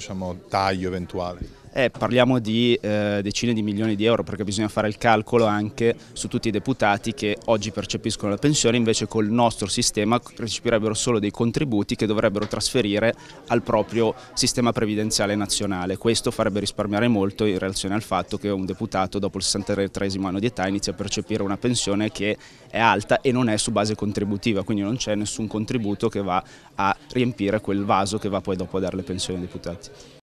diciamo, taglio eventuale? Eh, parliamo di eh, decine di milioni di euro perché bisogna fare il calcolo anche su tutti i deputati che oggi percepiscono la pensione, invece col nostro sistema recepirebbero solo dei contributi che dovrebbero trasferire al proprio sistema previdenziale nazionale. Questo farebbe risparmiare molto in relazione al fatto che un deputato dopo il 63 anno di età inizia a percepire una pensione che è alta e non è su base contributiva, quindi non c'è nessun contributo che va a riempire quel vaso che va poi dopo a dare le pensioni ai deputati.